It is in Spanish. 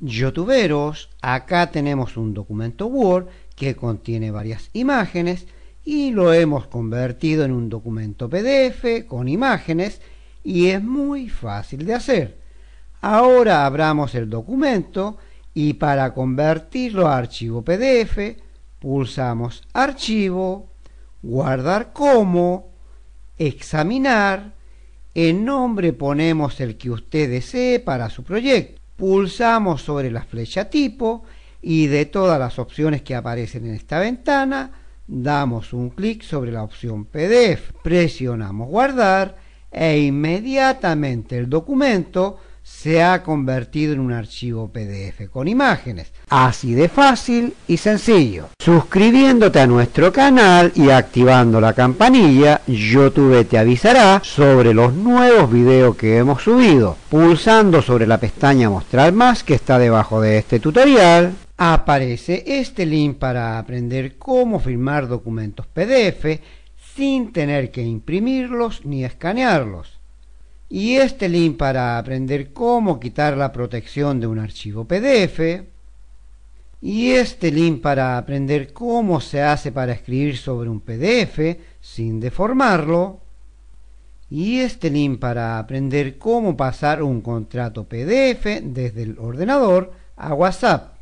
Youtuberos, acá tenemos un documento Word que contiene varias imágenes y lo hemos convertido en un documento PDF con imágenes y es muy fácil de hacer. Ahora abramos el documento y para convertirlo a archivo PDF pulsamos archivo, guardar como, examinar, en nombre ponemos el que usted desee para su proyecto pulsamos sobre la flecha tipo y de todas las opciones que aparecen en esta ventana, damos un clic sobre la opción PDF, presionamos guardar e inmediatamente el documento se ha convertido en un archivo PDF con imágenes. Así de fácil y sencillo. Suscribiéndote a nuestro canal y activando la campanilla, YouTube te avisará sobre los nuevos videos que hemos subido. Pulsando sobre la pestaña Mostrar más que está debajo de este tutorial, aparece este link para aprender cómo firmar documentos PDF sin tener que imprimirlos ni escanearlos. Y este link para aprender cómo quitar la protección de un archivo PDF. Y este link para aprender cómo se hace para escribir sobre un PDF sin deformarlo. Y este link para aprender cómo pasar un contrato PDF desde el ordenador a WhatsApp.